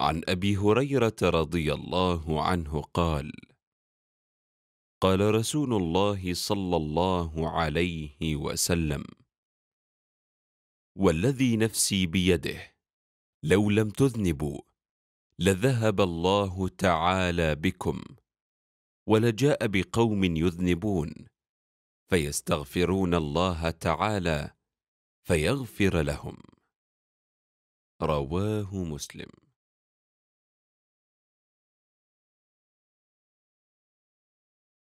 عن أبي هريرة رضي الله عنه قال قال رسول الله صلى الله عليه وسلم والذي نفسي بيده لو لم تذنبوا لذهب الله تعالى بكم ولجاء بقوم يذنبون فيستغفرون الله تعالى فيغفر لهم رواه مسلم